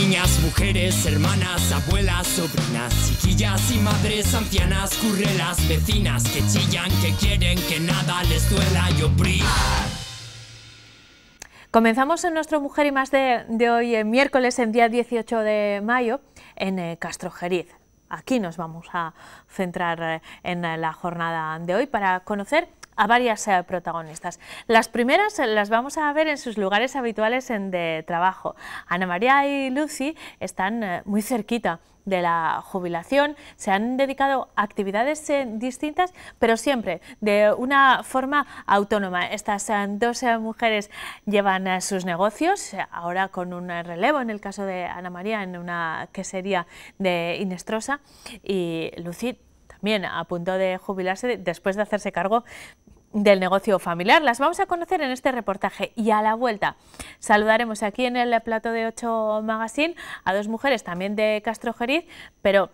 Niñas, mujeres, hermanas, abuelas, sobrinas, chiquillas y madres ancianas, currelas, vecinas que chillan, que quieren que nada les duela y oprima. Comenzamos en nuestro Mujer y Más de, hoy, eh, miércoles, en día 18 de mayo, en eh, Castrojeriz. Aquí nos vamos a centrar eh, en la jornada de hoy para conocer a varias eh, protagonistas. Las primeras eh, las vamos a ver en sus lugares habituales de trabajo. Ana María y Lucy están eh, muy cerquita de la jubilación, se han dedicado a actividades distintas, pero siempre de una forma autónoma. Estas dos mujeres llevan sus negocios, ahora con un relevo en el caso de Ana María, en una quesería de Inestrosa, y Lucy también a punto de jubilarse después de hacerse cargo del negocio familiar. Las vamos a conocer en este reportaje y a la vuelta saludaremos aquí en el plato de 8 Magazine a dos mujeres también de Castrojeriz, pero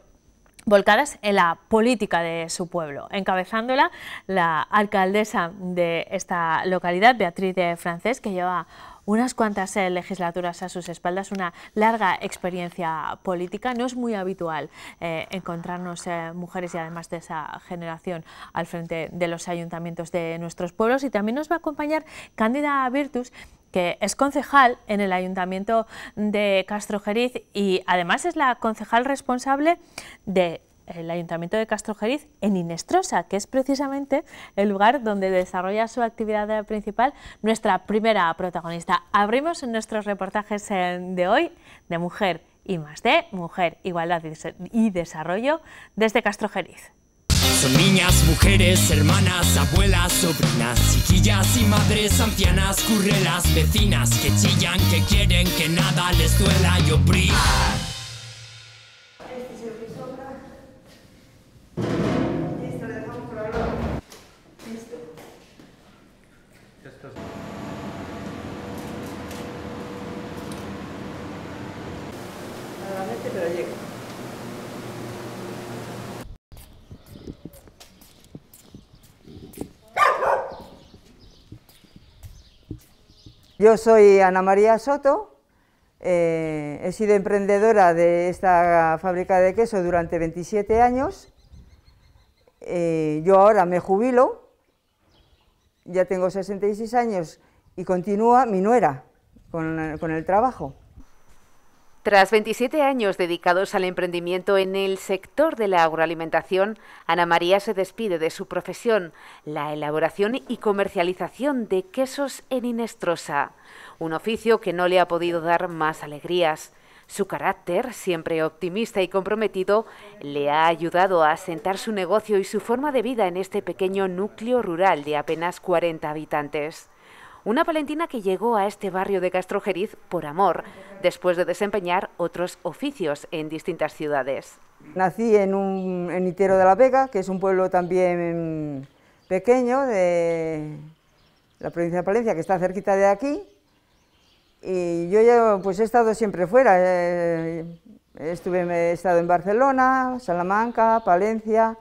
volcadas en la política de su pueblo, encabezándola la alcaldesa de esta localidad, Beatriz de Francés, que lleva unas cuantas eh, legislaturas a sus espaldas, una larga experiencia política. No es muy habitual eh, encontrarnos eh, mujeres y además de esa generación al frente de los ayuntamientos de nuestros pueblos. Y también nos va a acompañar Cándida Virtus, que es concejal en el Ayuntamiento de Castrojeriz y además es la concejal responsable de el Ayuntamiento de Castrojeriz en Inestrosa, que es precisamente el lugar donde desarrolla su actividad principal nuestra primera protagonista. Abrimos nuestros reportajes de hoy de Mujer y más de Mujer, Igualdad y Desarrollo desde Castrojeriz. Son niñas, mujeres, hermanas, abuelas, sobrinas, chiquillas y madres ancianas, currelas, vecinas que chillan, que quieren que nada les duela y oprima. Yo soy Ana María Soto, eh, he sido emprendedora de esta fábrica de queso durante 27 años. Eh, yo ahora me jubilo, ya tengo 66 años y continúa mi nuera con el trabajo. Tras 27 años dedicados al emprendimiento en el sector de la agroalimentación, Ana María se despide de su profesión, la elaboración y comercialización de quesos en Inestrosa, un oficio que no le ha podido dar más alegrías. Su carácter, siempre optimista y comprometido, le ha ayudado a asentar su negocio y su forma de vida en este pequeño núcleo rural de apenas 40 habitantes. Una palentina que llegó a este barrio de Castrojeriz por amor, después de desempeñar otros oficios en distintas ciudades. Nací en, un, en Itero de la Vega, que es un pueblo también pequeño de la provincia de Palencia, que está cerquita de aquí, y yo pues he estado siempre fuera. Eh, estuve, he estado en Barcelona, Salamanca, Palencia,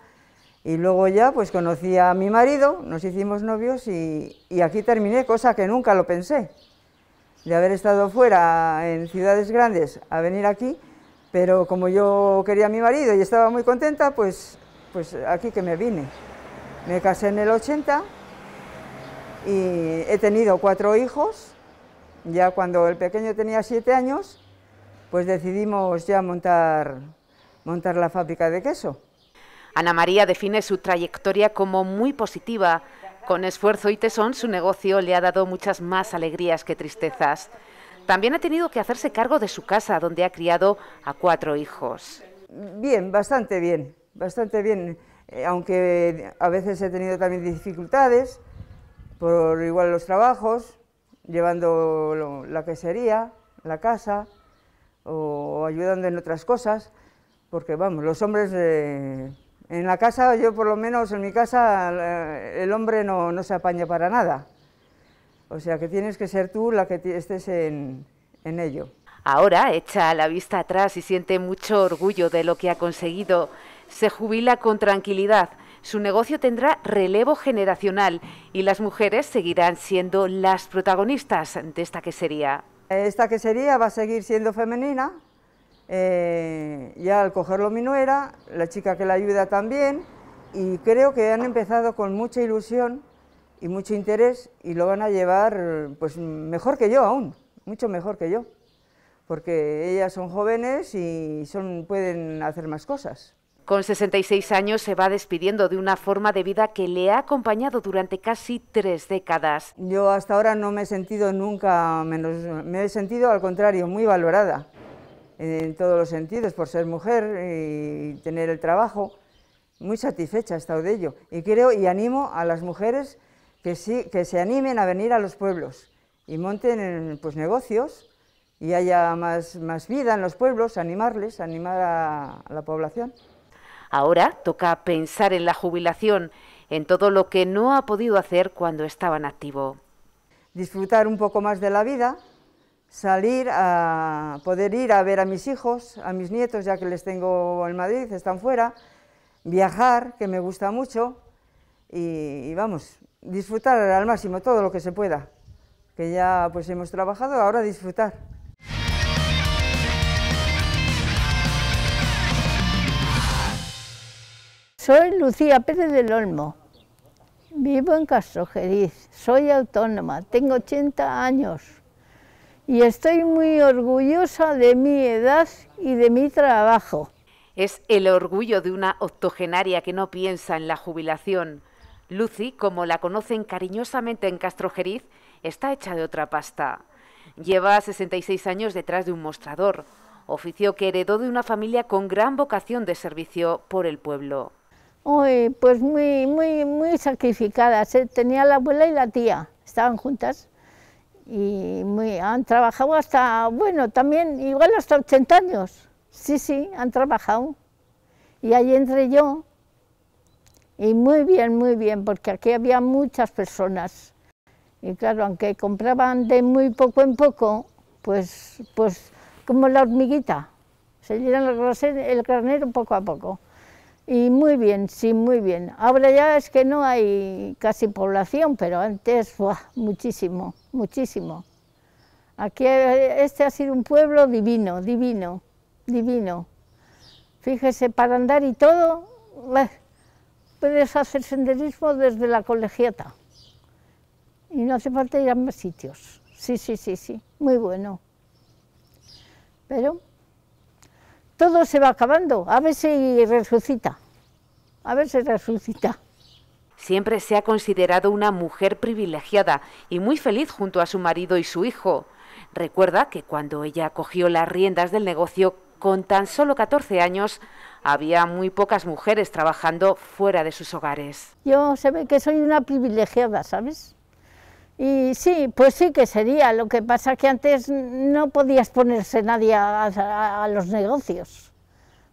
y luego ya pues conocí a mi marido, nos hicimos novios y, aquí terminé, cosa que nunca lo pensé, de haber estado fuera en ciudades grandes a venir aquí, pero como yo quería a mi marido y estaba muy contenta, pues, pues aquí que me vine. Me casé en el 80 y he tenido cuatro hijos, ya cuando el pequeño tenía siete años, pues decidimos ya montar, montar la fábrica de queso. Ana María define su trayectoria como muy positiva. Con esfuerzo y tesón, su negocio le ha dado muchas más alegrías que tristezas. También ha tenido que hacerse cargo de su casa, donde ha criado a cuatro hijos. Bien, bastante bien, bastante bien, eh, aunque a veces he tenido también dificultades por igual los trabajos, llevando la quesería, la casa o ayudando en otras cosas, porque vamos, los hombres eh, en la casa, yo por lo menos en mi casa, eh, el hombre no, no se apaña para nada. O sea que tienes que ser tú la que estés en, en ello. Ahora echa la vista atrás y siente mucho orgullo de lo que ha conseguido. Se jubila con tranquilidad. Su negocio tendrá relevo generacional y las mujeres seguirán siendo las protagonistas de esta quesería. Esta quesería va a seguir siendo femenina, eh, ya al cogerlo mi nuera, la chica que la ayuda también, y creo que han empezado con mucha ilusión y mucho interés y lo van a llevar pues mejor que yo aún, mucho mejor que yo, porque ellas son jóvenes y son, pueden hacer más cosas. Con 66 años se va despidiendo de una forma de vida que le ha acompañado durante casi tres décadas. Yo hasta ahora no me he sentido nunca menos, me he sentido al contrario, muy valorada en todos los sentidos por ser mujer y tener el trabajo. Muy satisfecha he estado de ello. Y creo y animo a las mujeres que, sí, que se animen a venir a los pueblos y monten pues, negocios y haya más, vida en los pueblos, animarles, animar a, la población. Ahora toca pensar en la jubilación, en todo lo que no ha podido hacer cuando estaba en activo. Disfrutar un poco más de la vida, salir a poder ir a ver a mis hijos, a mis nietos, ya que les tengo en Madrid, están fuera, viajar, que me gusta mucho, y, vamos, disfrutar al máximo todo lo que se pueda, que ya pues hemos trabajado, ahora disfrutar. Soy Lucía Pérez del Olmo, vivo en Castrojeriz, soy autónoma, tengo 80 años y estoy muy orgullosa de mi edad y de mi trabajo. Es el orgullo de una octogenaria que no piensa en la jubilación. Lucy, como la conocen cariñosamente en Castrojeriz, está hecha de otra pasta. Lleva 66 años detrás de un mostrador, oficio que heredó de una familia con gran vocación de servicio por el pueblo. Hoy, pues muy, muy, muy sacrificada. ¿eh? Tenía la abuela y la tía, estaban juntas y muy, han trabajado hasta, bueno, también igual hasta 80 años. Sí, sí, han trabajado. Y ahí entré yo. Y muy bien, muy bien, porque aquí había muchas personas. Y claro, aunque compraban de muy poco en poco, pues, pues como la hormiguita, se llenan el granero poco a poco. Y muy bien, sí, muy bien. Ahora ya es que no hay casi población, pero antes, muchísimo, muchísimo. Aquí este ha sido un pueblo divino, divino, divino. Fíjese, para andar y todo, eh, puedes hacer senderismo desde la colegiata. Y no hace falta ir a más sitios. Sí, sí, sí, sí, muy bueno. Pero todo se va acabando, a ver si resucita, a ver si resucita. Siempre se ha considerado una mujer privilegiada y muy feliz junto a su marido y su hijo. Recuerda que cuando ella cogió las riendas del negocio con tan solo 14 años, había muy pocas mujeres trabajando fuera de sus hogares. Yo se ve que soy una privilegiada, ¿sabes? Y sí, pues sí que sería. Lo que pasa es que antes no podías ponerse nadie a, a, los negocios,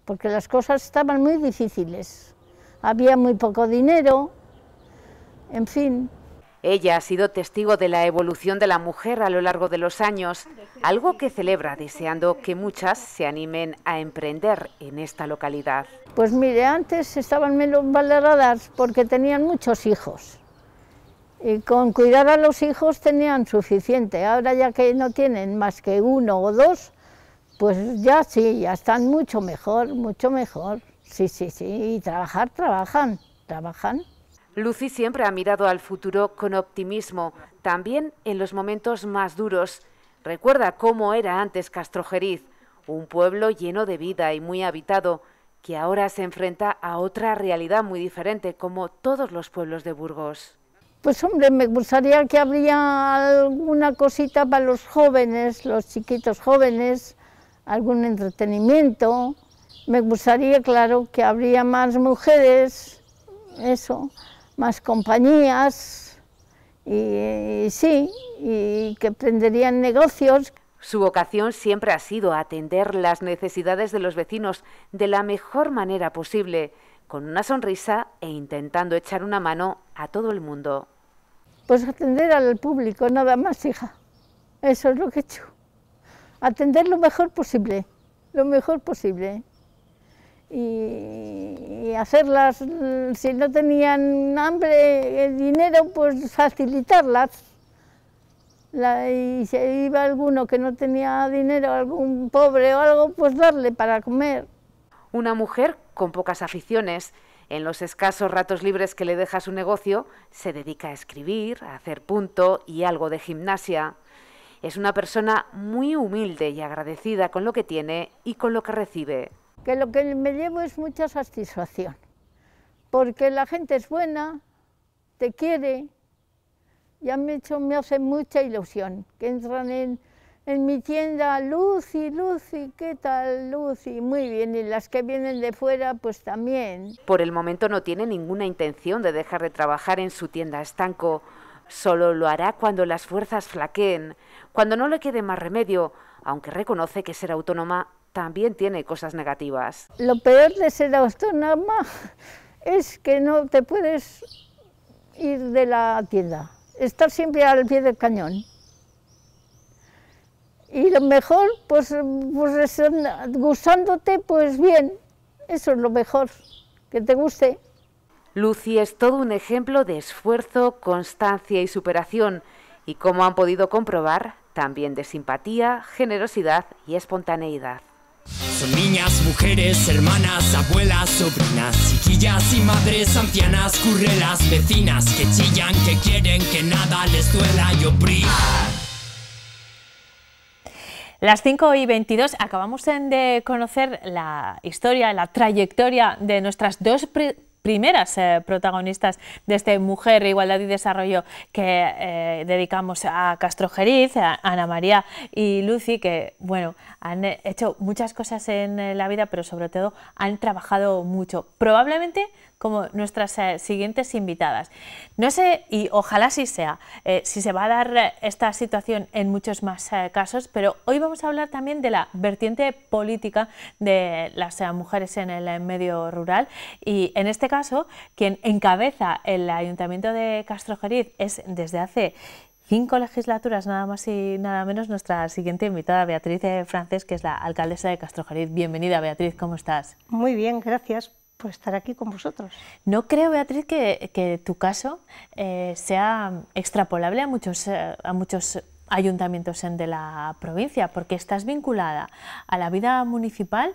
porque las cosas estaban muy difíciles. Había muy poco dinero, en fin. Ella ha sido testigo de la evolución de la mujer a lo largo de los años, algo que celebra deseando que muchas se animen a emprender en esta localidad. Pues mire, antes estaban menos valoradas porque tenían muchos hijos y con cuidar a los hijos tenían suficiente. Ahora ya que no tienen más que uno o dos, pues ya sí, ya están mucho mejor, mucho mejor. Sí, sí, sí. Y trabajar, trabajan, trabajan. Lucy siempre ha mirado al futuro con optimismo, también en los momentos más duros. Recuerda cómo era antes Castrojeriz, un pueblo lleno de vida y muy habitado, que ahora se enfrenta a otra realidad muy diferente, como todos los pueblos de Burgos. Pues hombre, me gustaría que habría alguna cosita para los jóvenes, los chiquitos jóvenes, algún entretenimiento. Me gustaría, claro, que habría más mujeres, eso, más compañías, y, sí, y que prenderían negocios. Su vocación siempre ha sido atender las necesidades de los vecinos de la mejor manera posible con una sonrisa e intentando echar una mano a todo el mundo. Pues atender al público, nada más, hija. Eso es lo que he hecho. Atender lo mejor posible, lo mejor posible. Y, hacerlas, si no tenían hambre, eh, dinero, pues facilitarlas. y si iba alguno que no tenía dinero, algún pobre o algo, pues darle para comer. Una mujer con pocas aficiones, en los escasos ratos libres que le deja su negocio, se dedica a escribir, a hacer punto y algo de gimnasia. Es una persona muy humilde y agradecida con lo que tiene y con lo que recibe. Que lo que me llevo es mucha satisfacción, porque la gente es buena, te quiere, y me, mí me hace mucha ilusión que entran en, en mi tienda, Lucy, Lucy, ¿qué tal Lucy? Muy bien, y las que vienen de fuera, pues también. Por el momento no tiene ninguna intención de dejar de trabajar en su tienda estanco. Solo lo hará cuando las fuerzas flaqueen, cuando no le quede más remedio, aunque reconoce que ser autónoma también tiene cosas negativas. Lo peor de ser autónoma es que no te puedes ir de la tienda, estar siempre al pie del cañón y lo mejor, pues, pues pues bien, eso es lo mejor, que te guste. Lucy es todo un ejemplo de esfuerzo, constancia y superación, y como han podido comprobar, también de simpatía, generosidad y espontaneidad. Son niñas, mujeres, hermanas, abuelas, sobrinas, chiquillas y madres ancianas, currelas, vecinas que chillan, que quieren que nada les duela y oprima las 5 y 22 acabamos de conocer la historia, la trayectoria de nuestras dos primeras eh, protagonistas de este Mujer, Igualdad y Desarrollo que eh, dedicamos a Castro Jeriz, a Ana María y Lucy, que bueno, han hecho muchas cosas en eh, la vida, pero sobre todo han trabajado mucho. Probablemente como nuestras eh, siguientes invitadas. No sé, y ojalá sí sea, eh, si se va a dar eh, esta situación en muchos más casos, pero hoy vamos a hablar también de la vertiente política de las mujeres en el medio rural y en este caso quien encabeza el Ayuntamiento de Castrojeriz es desde hace cinco legislaturas, nada más y nada menos, nuestra siguiente invitada, Beatriz Francés, que es la alcaldesa de Castrojeriz. Bienvenida, Beatriz, ¿cómo estás? Muy bien, gracias por pues, estar aquí con vosotros. No creo, Beatriz, que, tu caso eh, sea extrapolable eh, a muchos, ayuntamientos en de la provincia, porque estás vinculada a la vida municipal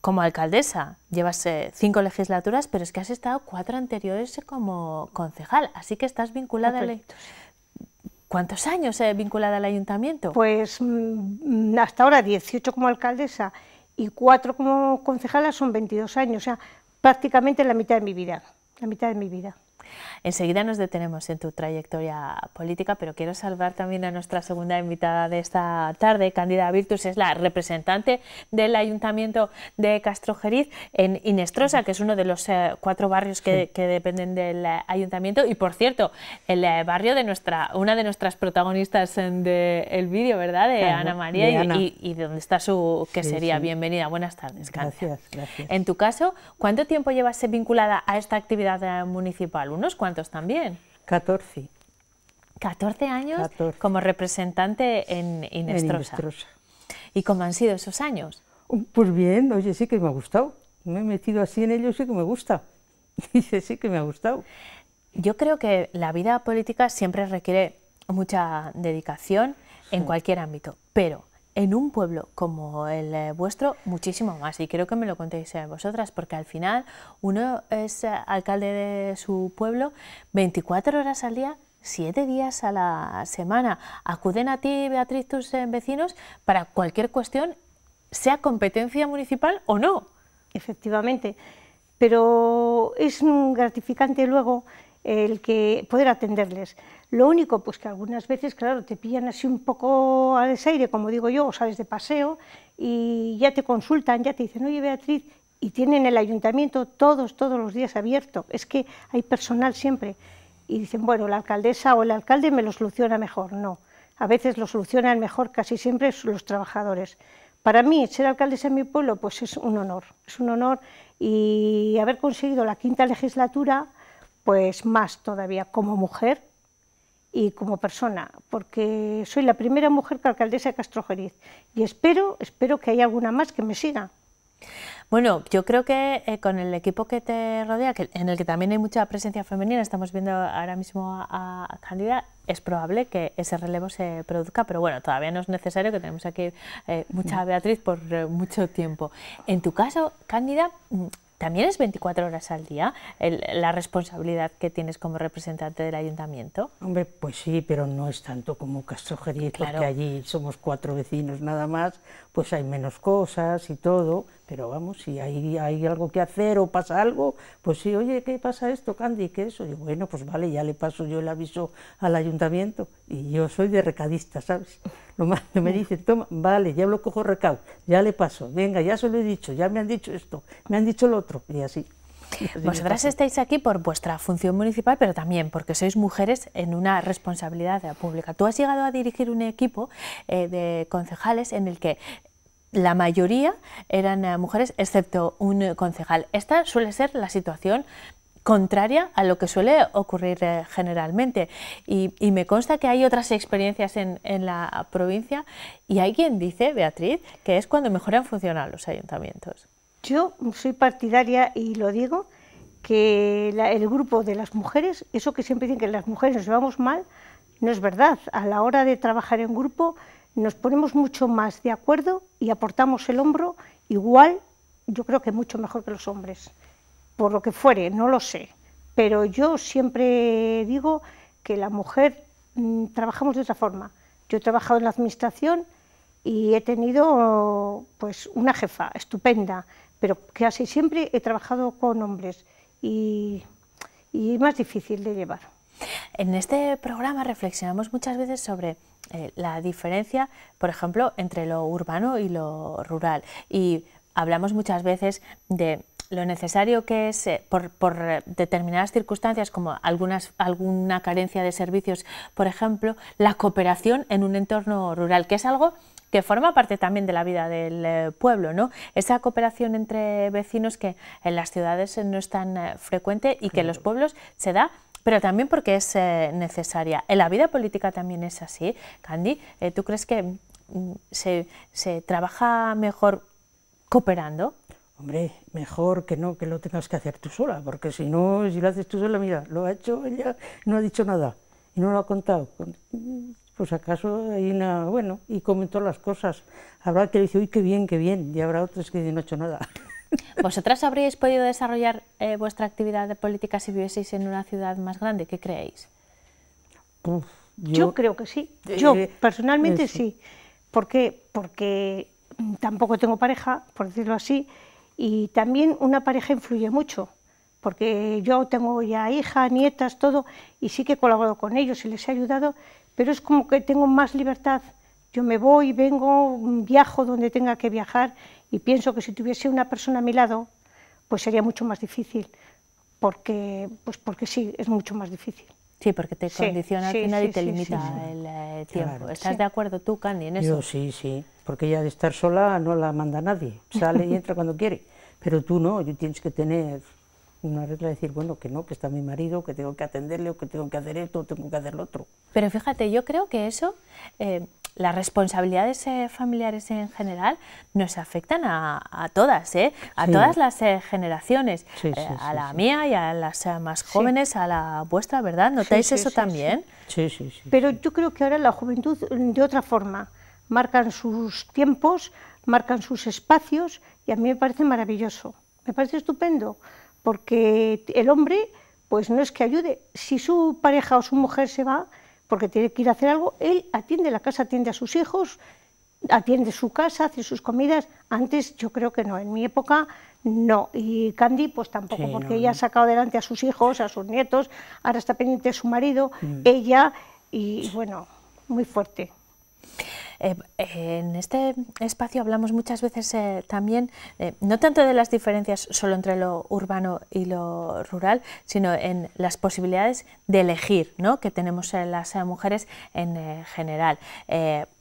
como alcaldesa. Llevas eh, cinco legislaturas, pero es que has estado cuatro anteriores como concejal, así que estás vinculada ¿Cuántos años he vinculada al ayuntamiento? Pues mm, hasta ahora 18 como alcaldesa y cuatro como concejala son 22 años prácticamente la mitad de mi vida, la mitad de mi vida. Enseguida nos detenemos en tu trayectoria política, pero quiero salvar también a nuestra segunda invitada de esta tarde, Candida Virtus, es la representante del Ayuntamiento de Castrojeriz en Inestrosa, que es uno de los eh, cuatro barrios que, dependen del eh, Ayuntamiento. Y por cierto, el eh, barrio de nuestra, una de nuestras protagonistas del vídeo, ¿verdad? De Ana María Y, y, donde está su que sería bienvenida. Buenas tardes, Candida. Gracias, En tu caso, ¿cuánto tiempo llevas vinculada a esta actividad municipal? unos cuantos también. 14. 14 años como representante en Inestrosa. en ¿Y cómo han sido esos años? Um, pues bien, oye, sí que me ha gustado. Me he metido así en ello, sí que me gusta. Dice, sí que me ha gustado. Yo creo que la vida política siempre requiere mucha dedicación en cualquier ámbito, pero en un pueblo como el eh, vuestro muchísimo más. Y creo que me lo contéis eh, vosotras, porque al final uno es eh, alcalde de su pueblo 24 horas al día, 7 días a la semana. Acuden a ti, Beatriz, tus vecinos, para cualquier cuestión, sea competencia municipal o no. Efectivamente, pero es mm, gratificante luego el que poder atenderles. Lo único, pues que algunas veces, claro, te pillan así un poco a desaire, como digo yo, o sales de paseo y ya te consultan, ya te dicen, oye Beatriz, y tienen el ayuntamiento todos, todos los días abierto, es que hay personal siempre. Y dicen, bueno, la alcaldesa o el alcalde me lo soluciona mejor. No, a veces lo solucionan mejor casi siempre los trabajadores. Para mí, ser alcaldesa en mi pueblo, pues es un honor, es un honor y haber conseguido la quinta legislatura pues más todavía como mujer y como persona, porque soy la primera mujer que alcaldesa de Castrojeriz y espero, espero que haya alguna más que me siga. Bueno, yo creo que eh, con el equipo que te rodea, que, en el que también hay mucha presencia femenina, estamos viendo ahora mismo a, Cándida, es probable que ese relevo se produzca, pero bueno, todavía no es necesario que tenemos aquí eh, mucha mm. Beatriz por eh, mucho tiempo. En tu caso, Cándida, mm, también es 24 horas al día la responsabilidad que tienes como representante del ayuntamiento. Hombre, pues sí, pero no es tanto como Castrojeriz, que porque allí somos cuatro vecinos nada más, pues hay menos cosas y todo. Pero vamos, si hay, hay algo que hacer o pasa algo, pues sí, oye, ¿qué pasa esto, Candy? ¿Qué es eso? Y bueno, pues vale, ya le paso yo el aviso al ayuntamiento. Y yo soy de recadista, ¿sabes? Lo más que me dicen, toma, vale, ya lo cojo recado, ya le paso, venga, ya se lo he dicho, ya me han dicho esto, me han dicho lo otro, y así. Vosotras estáis aquí por vuestra función municipal, pero también porque sois mujeres en una responsabilidad pública. Tú has llegado a dirigir un equipo eh, de concejales en el que la mayoría eran eh, mujeres, excepto un eh, concejal. Esta suele ser la situación contraria a lo que suele ocurrir eh, generalmente. Y, me consta que hay otras experiencias en, la provincia y hay quien dice, Beatriz, que es cuando mejoran funcionan los ayuntamientos. Yo soy partidaria y lo digo, que el grupo de las mujeres, eso que siempre dicen que las mujeres nos llevamos mal, no es verdad. A la hora de trabajar en grupo nos ponemos mucho más de acuerdo y aportamos el hombro igual, yo creo que mucho mejor que los hombres, por lo que fuere, no lo sé. Pero yo siempre digo que la mujer mm, trabajamos de otra forma. Yo he trabajado en la administración y he tenido pues una jefa estupenda, pero casi siempre he trabajado con hombres y, y es más difícil de llevar. En este programa reflexionamos muchas veces sobre eh, la diferencia, por ejemplo, entre lo urbano y lo rural. Y hablamos muchas veces de lo necesario que es eh, por, determinadas circunstancias, como alguna carencia de servicios, por ejemplo, la cooperación en un entorno rural, que es algo que forma parte también de la vida del eh, pueblo, ¿no? Esa cooperación entre vecinos que en las ciudades no es tan frecuente y que en los pueblos se da pero también porque es eh, necesaria. En la vida política también es así. Candy, eh, ¿tú crees que mm, se, trabaja mejor cooperando? Hombre, mejor que no que lo tengas que hacer tú sola, porque si no, si lo haces tú sola, mira, lo ha hecho ella, no ha dicho nada y no lo ha contado. Pues acaso hay una, bueno, y comentó las cosas. Habrá que dice, uy, qué bien, qué bien, y habrá otros que no ha hecho nada. ¿Vosotras habríais podido desarrollar eh, vuestra actividad de política si vivieseis en una ciudad más grande? ¿Qué creéis? yo, creo que sí. Eh, yo eh, personalmente sí. ¿Por Porque mm, tampoco tengo pareja, por decirlo así, y también una pareja influye mucho, porque yo tengo ya hija, nietas, todo, y sí que he colaborado con ellos y les he ayudado, pero es como que tengo más libertad. Yo me voy, vengo, mm, viajo donde tenga que viajar y pienso que si tuviese una persona a mi lado, pues sería mucho más difícil, porque, pues porque sí, es mucho más difícil. Sí, porque te condiciona al final y te limita el eh, tiempo. ¿Estás de acuerdo tú, Candy, en eso? Yo sí, sí, porque ya de estar sola no la manda nadie, sale y entra cuando quiere, pero tú no, tú tienes que tener una regla de decir, bueno, que no, que está mi marido, que tengo que atenderle, o que tengo que hacer esto, o tengo que hacer lo otro. Pero fíjate, yo creo que eso eh, las responsabilidades eh, familiares en general nos afectan a, todas, a todas las generaciones, a la mía y a las eh, más jóvenes, a la vuestra, ¿verdad? ¿Notáis eso también? Sí. Sí, sí, Pero yo creo que ahora la juventud mm, de otra forma marcan sus tiempos, marcan sus espacios y a mí me parece maravilloso, me parece estupendo, porque el hombre pues no es que ayude, si su pareja o su mujer se va, porque tiene que ir a hacer algo, él atiende la casa, atiende a sus hijos, atiende su casa, hace sus comidas. Antes yo creo que no, en mi época no. Y Candy pues tampoco, porque ella ha sacado adelante a sus hijos, a sus nietos, ahora está pendiente de su marido, mm. ella, y bueno, muy fuerte. Eh, eh, en este espacio hablamos muchas veces eh, también, no tanto de las diferencias solo entre lo urbano y lo rural, sino en las posibilidades de elegir que tenemos las mujeres en general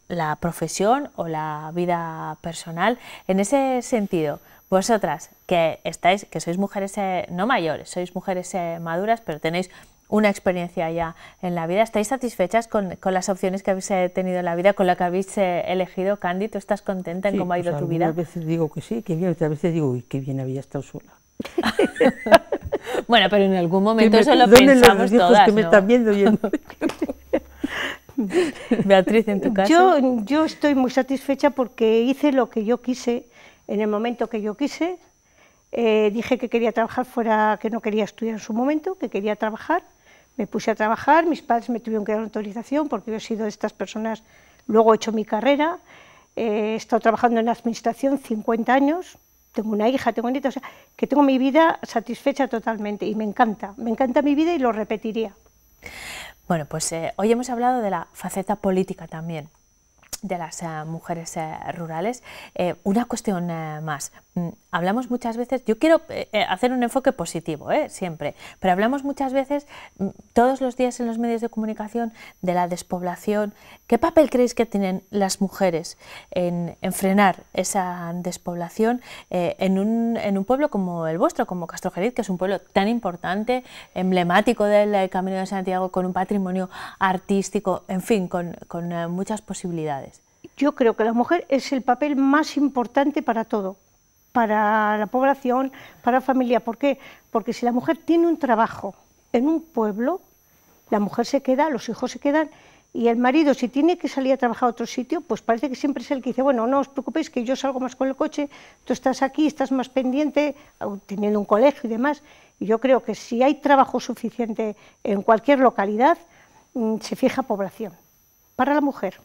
la profesión o la vida personal. En ese sentido, vosotras que estáis, que sois mujeres no mayores, sois mujeres maduras, pero tenéis una experiencia ya en la vida. ¿Estáis satisfechas con, las opciones que habéis eh, tenido en la vida, con la que habéis eh, elegido, Candy? ¿Tú estás contenta en cómo ha pues ido tu vida? A veces digo que sí, que bien, A veces digo, uy, qué bien había estado sola. bueno, pero en algún momento eso pensamos los todas, que me están viendo yendo. Beatriz, en tu caso. Yo, estoy muy satisfecha porque hice lo que yo quise en el momento que yo quise. Eh, dije que quería trabajar fuera, que no quería estudiar en su momento, que quería trabajar me puse a trabajar, mis padres me tuvieron que dar autorización porque yo he sido de estas personas, luego he hecho mi carrera, eh, he estado trabajando en la administración 50 años, tengo una hija, tengo nietos, o sea, que tengo mi vida satisfecha totalmente y me encanta, me encanta mi vida y lo repetiría. Bueno, pues eh, hoy hemos hablado de la faceta política también, de las eh, mujeres eh, rurales. Eh, una cuestión más. Mm, hablamos muchas veces, yo quiero hacer un enfoque positivo, siempre, pero hablamos muchas veces, mm, todos los días en los medios de comunicación, de la despoblación. ¿Qué papel creéis que tienen las mujeres en, frenar esa despoblación en un, pueblo como el vuestro, como Castrojeriz, que es un pueblo tan importante, emblemático del Camino de Santiago, con un patrimonio artístico, en fin, con muchas posibilidades? yo creo que la mujer es el papel más importante para todo, para la población, para la familia. ¿Por qué? Porque si la mujer tiene un trabajo en un pueblo, la mujer se queda, los hijos se quedan, y el marido, si tiene que salir a trabajar a otro sitio, pues parece que siempre es el que dice, bueno, no os preocupéis, que yo salgo más con el coche, tú estás aquí, estás más pendiente, teniendo un colegio y demás. Y yo creo que si hay trabajo suficiente en cualquier localidad, mm, se fija población para la mujer.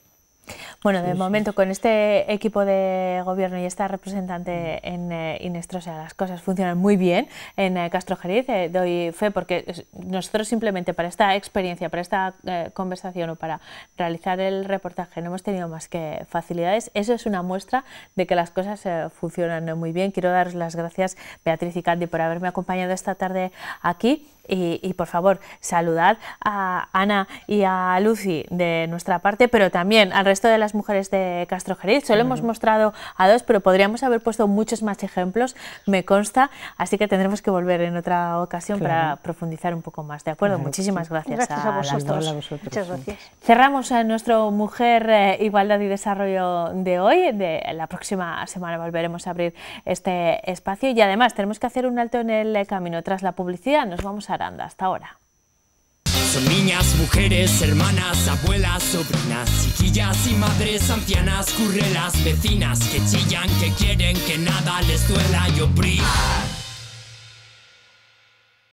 Bueno, de momento con este equipo de gobierno y esta representante en eh, Inestrosa las cosas funcionan muy bien en eh, Castro eh, doy fe porque nosotros simplemente para esta experiencia, para esta eh, conversación o para realizar el reportaje no hemos tenido más que facilidades. Eso es una muestra de que las cosas funcionan muy bien. Quiero daros las gracias Beatriz y Candy por haberme acompañado esta tarde aquí. Y, por favor, saludar a Ana y a Lucy de nuestra parte, pero también al resto de las mujeres de Castro Solo hemos mostrado a dos, pero podríamos haber puesto muchos más ejemplos, me consta. Así que tendremos que volver en otra ocasión para profundizar un poco más. ¿De acuerdo? Muchísimas gracias, a, vosotros. Muchas gracias. Cerramos a eh, nuestro Mujer, eh, Igualdad y Desarrollo de hoy. De la próxima semana volveremos a abrir este espacio y además tenemos que hacer un alto en el eh, camino. Tras la publicidad nos vamos a hasta ahora. Son niñas, mujeres, hermanas, abuelas, sobrinas, chiquillas y madres ancianas, currelas, vecinas que chillan, que quieren que nada les duela y oprima.